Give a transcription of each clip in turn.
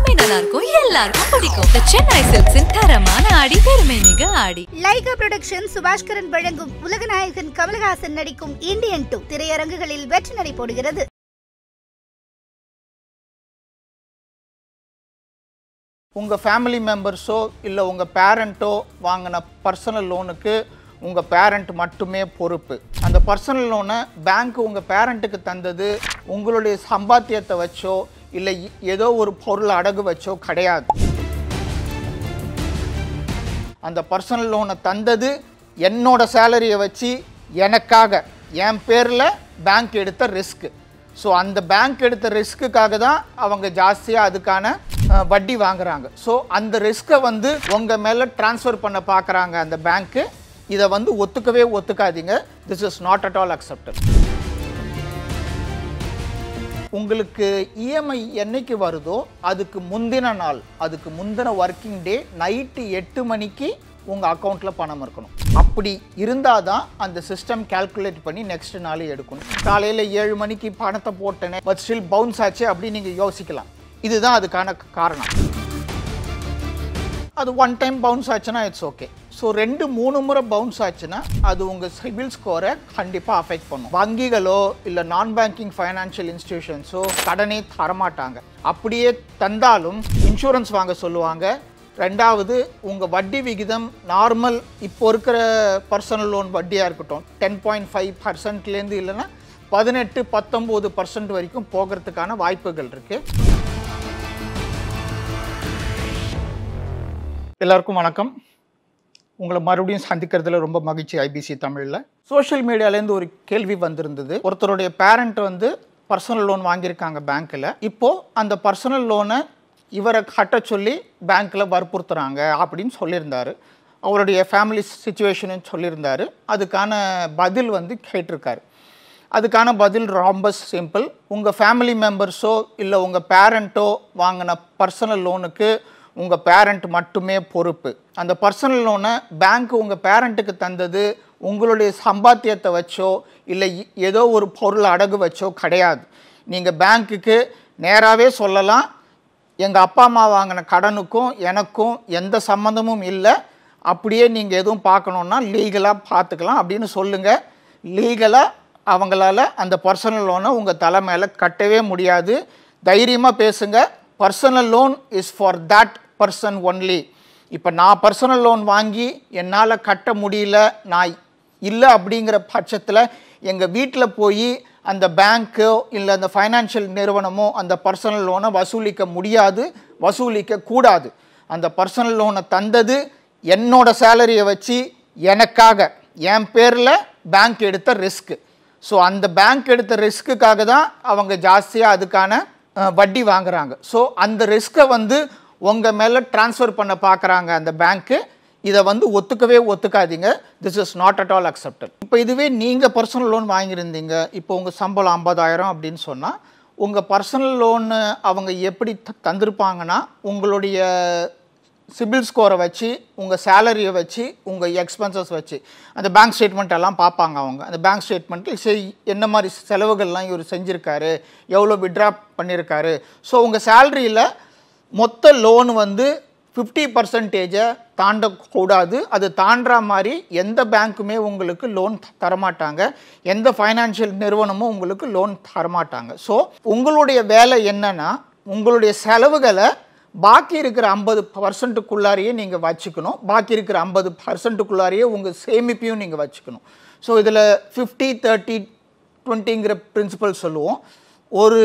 எல்லாமே நல்லா இருக்கும் எல்லாருக்கும் பிடிக்கும் தி சென்னை சில்க்ஸின் தரமான ஆடி பெருமை மிக ஆடி லைகா புரொடக்ஷன் சுபாஷ்கரன் வழங்கும் உலக உலகநாயகன் கமல்ஹாசன் நடிக்கும் இந்தியன் டூ திரையரங்குகளில் வெற்றி நடை போடுகிறது உங்கள் ஃபேமிலி மெம்பர்ஸோ இல்லை உங்கள் பேரண்ட்டோ வாங்கின பர்சனல் லோனுக்கு உங்கள் பேரண்ட் மட்டுமே பொறுப்பு அந்த பர்சனல் லோனை பேங்க் உங்கள் பேரண்ட்டுக்கு தந்தது உங்களுடைய சம்பாத்தியத்தை வச்சோ இல்லை ஏதோ ஒரு பொருள் அடகு வச்சோ கிடையாது அந்த பர்சனல் லோனை தந்தது என்னோட சேலரியை வச்சு எனக்காக என் பேரில் பேங்க் எடுத்த ரிஸ்க்கு ஸோ அந்த பேங்க் எடுத்த ரிஸ்க்குக்காக தான் அவங்க ஜாஸ்தியாக அதுக்கான வட்டி வாங்குறாங்க ஸோ அந்த ரிஸ்க்கை வந்து உங்கள் மேலே டிரான்ஸ்ஃபர் பண்ண பார்க்குறாங்க அந்த பேங்க்கு இதை வந்து ஒத்துக்கவே ஒத்துக்காதீங்க this is not at all acceptable உங்களுக்கு இஎம்ஐ e என்னைக்கு வருதோ அதுக்கு முந்தின நாள் அதுக்கு முந்தின ஒர்க்கிங் டே நைட்டு எட்டு மணிக்கு உங்கள் அக்கௌண்ட்டில் பணம் இருக்கணும் அப்படி இருந்தால் தான் அந்த சிஸ்டம் கேல்குலேட் பண்ணி நெக்ஸ்ட் நாளே எடுக்கணும் காலையில் ஏழு மணிக்கு பணத்தை போட்டேனே பட் ஸ்டில் பவுன்ஸ் ஆச்சு அப்படின்னு நீங்கள் யோசிக்கலாம் இதுதான் அதுக்கான காரணம் அது ஒன் டைம் பவுன்ஸ் ஆச்சுன்னா இட்ஸ் ஓகே ஸோ ரெண்டு மூணு முறை பவுன்ஸ் ஆச்சுன்னா அது உங்கள் சிபில் ஸ்கோரை கண்டிப்பாக அஃபெக்ட் பண்ணும் வங்கிகளோ இல்லை நான் பேங்கிங் ஃபைனான்ஷியல் இன்ஸ்டிடியூஷன்ஸோ கடனே தரமாட்டாங்க அப்படியே தந்தாலும் இன்சூரன்ஸ் வாங்க சொல்லுவாங்க ரெண்டாவது உங்கள் வட்டி விகிதம் நார்மல் இப்போ இருக்கிற பர்சனல் லோன் வட்டியாக இருக்கட்டும் டென் பாயிண்ட் ஃபைவ் பர்சன்ட்லேருந்து இல்லைன்னா பதினெட்டு பத்தொம்போது பர்சன்ட் வரைக்கும் போகிறதுக்கான வாய்ப்புகள் இருக்குது எல்லாருக்கும் வணக்கம் உங்களை மறுபடியும் சந்திக்கிறதுல ரொம்ப மகிழ்ச்சி ஐபிசி தமிழில் சோஷியல் மீடியாலேருந்து ஒரு கேள்வி வந்திருந்தது ஒருத்தருடைய பேரண்ட் வந்து பர்சனல் லோன் வாங்கியிருக்காங்க பேங்க்கில் இப்போது அந்த பர்சனல் லோனை இவரை கட்ட சொல்லி பேங்க்கில் வற்புறுத்துறாங்க அப்படின்னு சொல்லியிருந்தார் அவருடைய ஃபேமிலி சுச்சுவேஷனு சொல்லியிருந்தார் அதுக்கான பதில் வந்து கேட்டிருக்கார் அதுக்கான பதில் ரொம்ப சிம்பிள் உங்கள் ஃபேமிலி மெம்பர்ஸோ இல்லை உங்கள் பேரண்ட்டோ வாங்கின பர்சனல் லோனுக்கு உங்கள் பேரண்ட் மட்டுமே பொறுப்பு அந்த பர்சனல் லோனை பேங்க் உங்கள் பேரண்ட்டுக்கு தந்தது உங்களுடைய சம்பாத்தியத்தை வச்சோ இல்லை ஏதோ ஒரு பொருள் அடகு வச்சோ கிடையாது நீங்கள் பேங்க்குக்கு நேராகவே சொல்லலாம் எங்கள் அப்பா அம்மா வாங்கின கடனுக்கும் எனக்கும் எந்த சம்மந்தமும் இல்லை அப்படியே நீங்கள் எதுவும் பார்க்கணுன்னா லீகலாக பார்த்துக்கலாம் அப்படின்னு சொல்லுங்கள் லீகலாக அவங்களால அந்த பர்சனல் லோனை உங்கள் தலை மேலே கட்டவே முடியாது தைரியமாக பேசுங்கள் personal loan is for that person only இப்போ நான் பர்சனல் லோன் வாங்கி என்னால் கட்ட முடியல நான் இல்லை அப்படிங்கிற பட்சத்தில் எங்கள் வீட்டில் போய் அந்த பேங்க்கோ இல்லை அந்த ஃபைனான்ஷியல் நிறுவனமோ அந்த பர்சனல் லோனை வசூலிக்க முடியாது வசூலிக்க கூடாது அந்த பர்சனல் லோனை தந்தது என்னோட சேலரியை வச்சு எனக்காக என் பேரில் பேங்க் எடுத்த ரிஸ்க்கு ஸோ அந்த பேங்க் எடுத்த ரிஸ்க்குக்காக தான் அவங்க ஜாஸ்தியாக அதுக்கான வட்டி வாங்குகிறாங்க ஸோ அந்த ரிஸ்க்கை வந்து உங்கள் மேலே டிரான்ஸ்ஃபர் பண்ண பார்க்குறாங்க அந்த பேங்க்கு இதை வந்து ஒத்துக்கவே ஒத்துக்காதீங்க this is not at all accepted இப்போ இதுவே நீங்கள் பர்சனல் லோன் வாங்கியிருந்தீங்க இப்போ உங்கள் சம்பளம் ஐம்பதாயிரம் அப்படின்னு சொன்னால் உங்கள் பர்சனல் லோனு அவங்க எப்படி தந்திருப்பாங்கன்னா உங்களுடைய சிபில் ஸ்கோரை வச்சு உங்கள் சேலரியை வச்சு உங்கள் எக்ஸ்பென்சஸ் வச்சு அந்த பேங்க் ஸ்டேட்மெண்ட் எல்லாம் பார்ப்பாங்க அவங்க அந்த பேங்க் ஸ்டேட்மெண்ட்டில் செய் என்ன மாதிரி செலவுகள்லாம் இவர் செஞ்சுருக்காரு எவ்வளோ விட்ரா பண்ணியிருக்காரு ஸோ உங்கள் சேலரியில் மொத்த லோன் வந்து ஃபிஃப்டி பர்சன்டேஜை தாண்டக்கூடாது அது தாண்டா மாதிரி எந்த பேங்க்குமே உங்களுக்கு லோன் தரமாட்டாங்க எந்த ஃபைனான்ஷியல் நிறுவனமும் உங்களுக்கு லோன் தரமாட்டாங்க ஸோ உங்களுடைய வேலை என்னென்னா உங்களுடைய செலவுகளை பாக்கி இருக்கிற ஐம்பது பர்சன்ட்டுக்குள்ளாரையே நீங்கள் வச்சுக்கணும் பாக்கி இருக்கிற ஐம்பது பர்சன்ட்டுக்குள்ளாரையே உங்கள் சேமிப்பையும் நீங்கள் வச்சுக்கணும் ஸோ இதில் ஃபிஃப்டி தேர்ட்டி டுவெண்ட்டிங்கிற பிரின்சிபல் சொல்லுவோம் ஒரு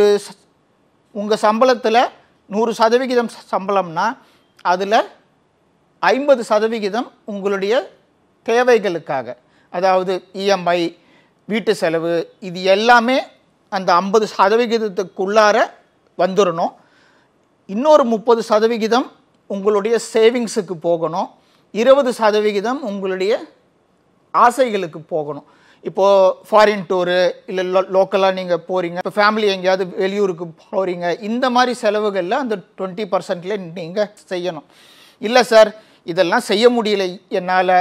உங்கள் சம்பளத்தில் நூறு சதவிகிதம் சம்பளம்னா அதில் ஐம்பது சதவிகிதம் உங்களுடைய தேவைகளுக்காக அதாவது இஎம்ஐ e வீட்டு செலவு இது எல்லாமே அந்த ஐம்பது சதவிகிதத்துக்குள்ளார வந்துடணும் இன்னொரு முப்பது சதவிகிதம் உங்களுடைய சேவிங்ஸுக்கு போகணும் இருபது சதவிகிதம் உங்களுடைய ஆசைகளுக்கு போகணும் இப்போது ஃபாரின் டூரு இல்லை லோ லோக்கலாக நீங்கள் போகிறீங்க இப்போ ஃபேமிலி எங்கேயாவது வெளியூருக்கு போகிறீங்க இந்த மாதிரி செலவுகளில் அந்த டுவெண்ட்டி பர்சன்ட்லேயே நீங்கள் செய்யணும் இல்லை சார் இதெல்லாம் செய்ய முடியல என்னால்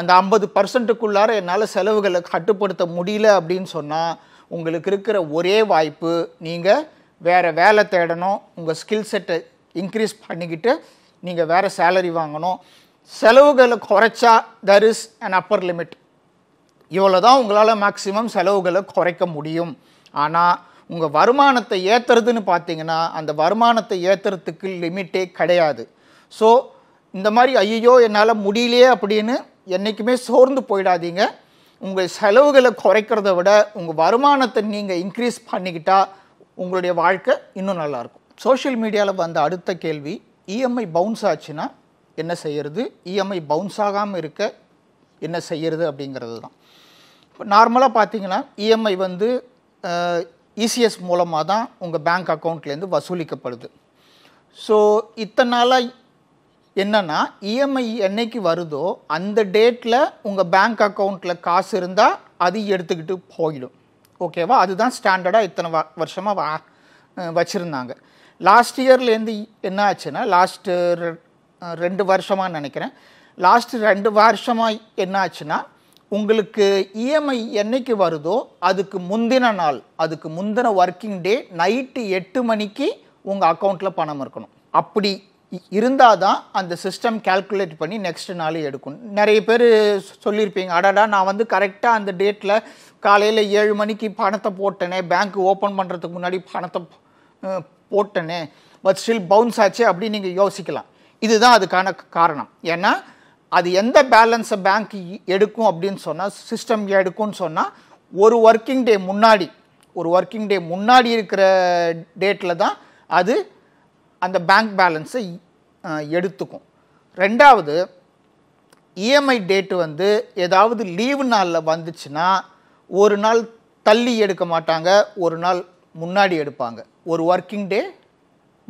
அந்த ஐம்பது பர்சன்ட்டுக்குள்ளார என்னால் செலவுகளை கட்டுப்படுத்த முடியல அப்படின்னு சொன்னால் உங்களுக்கு இருக்கிற ஒரே வாய்ப்பு நீங்கள் வேறு வேலை தேடணும் உங்கள் ஸ்கில் செட்டை இன்க்ரீஸ் பண்ணிக்கிட்டு நீங்கள் வேறு சேலரி வாங்கணும் செலவுகளை குறைச்சா there is an upper limit இவ்வளோ தான் உங்களால் மேக்ஸிமம் செலவுகளை குறைக்க முடியும் ஆனால் உங்கள் வருமானத்தை ஏற்றுறதுன்னு பார்த்தீங்கன்னா அந்த வருமானத்தை ஏற்றுறதுக்கு லிமிட்டே கிடையாது ஸோ இந்த மாதிரி ஐயோ என்னால் முடியலையே அப்படின்னு என்றைக்குமே சோர்ந்து போயிடாதீங்க உங்கள் செலவுகளை குறைக்கிறத விட உங்கள் வருமானத்தை நீங்கள் இன்க்ரீஸ் பண்ணிக்கிட்டால் உங்களுடைய வாழ்க்கை இன்னும் நல்லாயிருக்கும் சோஷியல் மீடியாவில் வந்த அடுத்த கேள்வி இஎம்ஐ e பவுன்ஸ் ஆச்சுன்னா என்ன செய்கிறது இஎம்ஐ e பவுன்ஸ் ஆகாமல் இருக்க என்ன செய்கிறது அப்படிங்கிறது தான் இப்போ நார்மலாக பார்த்தீங்கன்னா இஎம்ஐ e வந்து இசிஎஸ் மூலமாக தான் உங்கள் பேங்க் அக்கௌண்ட்லேருந்து வசூலிக்கப்படுது ஸோ இத்தனை நாளாக என்னென்னா இஎம்ஐ என்னைக்கு வருதோ அந்த டேட்டில் உங்கள் பேங்க் அக்கௌண்ட்டில் காசு இருந்தால் அதையும் எடுத்துக்கிட்டு போயிடும் ஓகேவா அதுதான் ஸ்டாண்டர்டாக இத்தனை வ வருஷமாக வா வச்சுருந்தாங்க லாஸ்ட் இயர்லேருந்து என்ன ஆச்சுன்னா லாஸ்ட்டு ரெண்டு வருஷமாக நினைக்கிறேன் லாஸ்ட் ரெண்டு வருஷமாக என்ன ஆச்சுன்னா உங்களுக்கு இஎம்ஐ e என்றைக்கு வருதோ அதுக்கு முந்தின நாள் அதுக்கு முந்தின ஒர்க்கிங் டே நைட்டு எட்டு மணிக்கு உங்கள் அக்கௌண்ட்டில் பணம் இருக்கணும் அப்படி இருந்தால் தான் அந்த சிஸ்டம் கேல்குலேட் பண்ணி நெக்ஸ்ட் நாள் எடுக்கும் நிறைய பேர் சொல்லியிருப்பீங்க அடடா நான் வந்து கரெக்டாக அந்த டேட்டில் காலையில் ஏழு மணிக்கு பணத்தை போட்டேனே பேங்க் ஓப்பன் பண்ணுறதுக்கு முன்னாடி பணத்தை போட்டனே பட் ஸ்டில் பவுன்ஸ் ஆச்சு அப்படின்னு நீங்கள் யோசிக்கலாம் இதுதான் அதுக்கான காரணம் ஏன்னா அது எந்த பேலன்ஸை பேங்க் எடுக்கும் அப்படின்னு சொன்னால் சிஸ்டம் எடுக்கும்னு சொன்னால் ஒரு ஒர்க்கிங் டே முன்னாடி ஒரு ஒர்க்கிங் டே முன்னாடி இருக்கிற டேட்டில் தான் அது அந்த பேங்க் பேலன்ஸை எடுத்துக்கும் ரெண்டாவது இஎம்ஐ e டேட்டு வந்து ஏதாவது லீவு நாளில் வந்துச்சுன்னா ஒரு நாள் தள்ளி எடுக்க மாட்டாங்க ஒரு நாள் முன்னாடி எடுப்பாங்க ஒரு ஒர்க்கிங் டே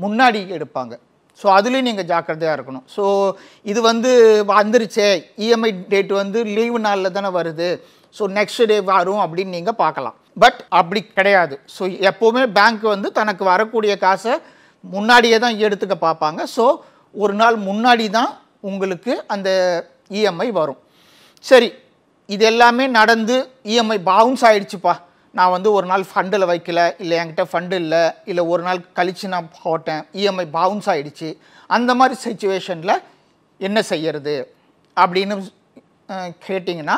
முன்னாடி எடுப்பாங்க ஸோ அதுலேயும் நீங்கள் ஜாக்கிரதையாக இருக்கணும் ஸோ இது வந்து வந்துருச்சே இஎம்ஐ e டேட்டு வந்து லீவு நாளில் தானே வருது ஸோ நெக்ஸ்ட் டே வரும் அப்படின்னு நீங்கள் பார்க்கலாம் பட் அப்படி கிடையாது ஸோ எப்போவுமே பேங்க் வந்து தனக்கு வரக்கூடிய காசை முன்னாடியே தான் எடுத்துக்க பார்ப்பாங்க ஸோ ஒரு நாள் முன்னாடி தான் உங்களுக்கு அந்த இஎம்ஐ e வரும் சரி இது எல்லாமே நடந்து இஎம்ஐ e பவுன்ஸ் ஆகிடுச்சுப்பா நான் வந்து ஒரு நாள் ஃபண்டில் வைக்கல இல்லை என்கிட்ட ஃபண்டு இல்லை இல்லை ஒரு நாள் கழித்து நான் போட்டேன் இஎம்ஐ e பவுன்ஸ் ஆகிடுச்சு அந்த மாதிரி சுச்சுவேஷனில் என்ன செய்யறது அப்படின்னு கேட்டிங்கன்னா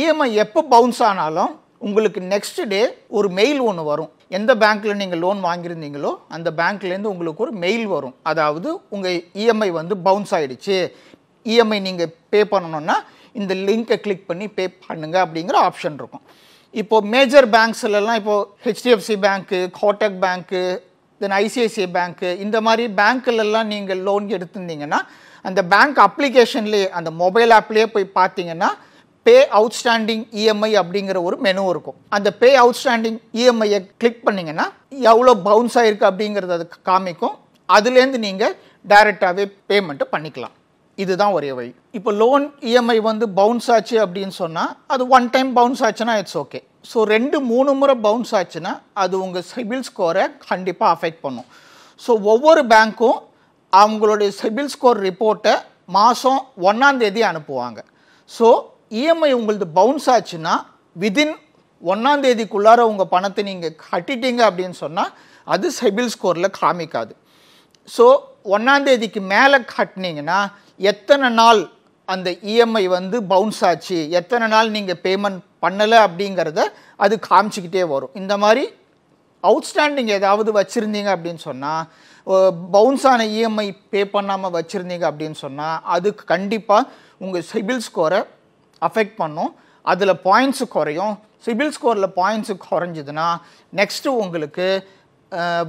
இஎம்ஐ எப்போ பவுன்ஸ் ஆனாலும் உங்களுக்கு நெக்ஸ்ட் டே ஒரு மெயில் ஒன்று வரும் எந்த பேங்க்கில் நீங்கள் லோன் வாங்கியிருந்தீங்களோ அந்த பேங்க்லேருந்து உங்களுக்கு ஒரு மெயில் வரும் அதாவது உங்கள் இஎம்ஐ e வந்து பவுன்ஸ் ஆகிடுச்சு இஎம்ஐ e நீங்கள் பே பண்ணணுன்னா இந்த லிங்க்கை கிளிக் பண்ணி பே பண்ணுங்கள் அப்படிங்கிற ஆப்ஷன் இருக்கும் இப்போது மேஜர் பேங்க்ஸ்லலாம் இப்போது HDFC bank Kotak bank then ICICI bank இந்த மாதிரி பேங்க்குலெல்லாம் நீங்கள் லோன் எடுத்திருந்தீங்கன்னா அந்த பேங்க் அப்ளிகேஷன்லேயே அந்த மொபைல் ஆப்லேயே போய் பார்த்தீங்கன்னா பே அவுட்ஸ்டாண்டிங் இஎம்ஐ அப்படிங்கிற ஒரு மெனு இருக்கும் அந்த பே அவுட்ஸ்டாண்டிங் இஎம்ஐயை கிளிக் பண்ணிங்கன்னா எவ்வளோ பவுன்ஸ் ஆகிருக்கு அப்படிங்கிறத அது காமிக்கும் அதுலேருந்து நீங்கள் டைரெக்டாகவே பேமெண்ட்டு பண்ணிக்கலாம் இதுதான் ஒரே வழி இப்போ லோன் இஎம்ஐ e வந்து பவுன்ஸ் ஆச்சு அப்படின்னு சொன்னால் அது ஒன் டைம் பவுன்ஸ் ஆச்சுன்னா இட்ஸ் ஓகே ஸோ ரெண்டு மூணு முறை பவுன்ஸ் ஆச்சுன்னா அது உங்கள் சிபில் ஸ்கோரை கண்டிப்பாக அஃபெக்ட் பண்ணும் ஸோ ஒவ்வொரு பேங்க்கும் அவங்களுடைய சிபில் ஸ்கோர் ரிப்போர்ட்டை மாதம் ஒன்றாந்தேதி அனுப்புவாங்க ஸோ இஎம்ஐ e உங்களது பவுன்ஸ் ஆச்சுன்னா விதின் ஒன்றாம் தேதிக்குள்ளார உங்கள் பணத்தை நீங்கள் கட்டிட்டீங்க அப்படின்னு சொன்னால் அது சிபில் ஸ்கோரில் காமிக்காது ஸோ ஒன்றாந்தேதிக்கு மேலே கட்டினீங்கன்னா எத்தனை நாள் அந்த இஎம்ஐ e வந்து பவுன்ஸ் ஆச்சு எத்தனை நாள் நீங்கள் பேமெண்ட் பண்ணலை அப்படிங்கிறத அது காமிச்சிக்கிட்டே வரும் இந்த மாதிரி அவுட்ஸ்டாண்டிங் ஏதாவது வச்சுருந்தீங்க அப்படின்னு சொன்னால் பவுன்ஸ் ஆன இஎம்ஐ e பே பண்ணாமல் வச்சுருந்தீங்க அப்படின்னு சொன்னால் அது கண்டிப்பாக உங்கள் சிபில் ஸ்கோரை அஃபெக்ட் பண்ணும் அதில் பாயிண்ட்ஸு குறையும் சிபில் ஸ்கோரில் பாயிண்ட்ஸு குறைஞ்சிதுன்னா நெக்ஸ்ட்டு உங்களுக்கு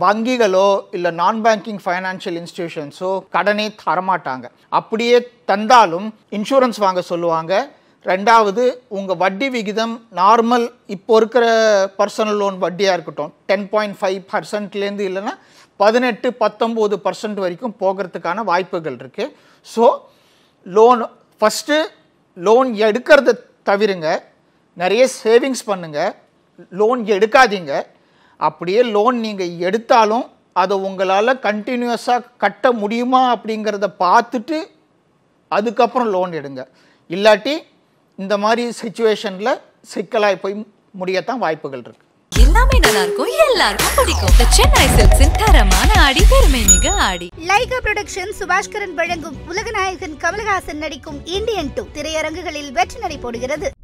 வங்கிகளோ இல்லை நான் பேங்கிங் ஃபைனான்ஷியல் இன்ஸ்டிடியூஷன்ஸோ கடனே தரமாட்டாங்க அப்படியே தந்தாலும் இன்சூரன்ஸ் வாங்க சொல்லுவாங்க ரெண்டாவது உங்கள் வட்டி விகிதம் நார்மல் இப்போ இருக்கிற பர்சனல் லோன் வட்டியாக இருக்கட்டும் டென் பாயிண்ட் ஃபைவ் பர்சன்ட்லேருந்து இல்லைன்னா பதினெட்டு பத்தொம்போது பர்சன்ட் வரைக்கும் போகிறதுக்கான வாய்ப்புகள் இருக்குது ஸோ லோன் ஃபஸ்ட்டு லோன் எடுக்கிறத தவிருங்க நிறைய சேவிங்ஸ் பண்ணுங்கள் லோன் எடுக்காதீங்க அப்படியே லோன் நீங்கள் எடுத்தாலும் அதை உங்களால் கண்டினியூஸாக கட்ட முடியுமா அப்படிங்கிறத பார்த்துட்டு அதுக்கப்புறம் லோன் எடுங்க இல்லாட்டி இந்த மாதிரி சுச்சுவேஷனில் சிக்கலாக போய் முடியத்தான் வாய்ப்புகள் இருக்குது எல்லாமே நல்லா இருக்கும் எல்லாருக்கும் பிடிக்கும் சென்னை சில்க்ஸின் தரமான ஆடி பெருமை மிக ஆடி லைகா புரொடக்ஷன் சுபாஷ்கரன் வழங்கும் உலகநாயகன் கமல்ஹாசன் நடிக்கும் இந்தியன் டூ திரையரங்குகளில் வெற்றி போடுகிறது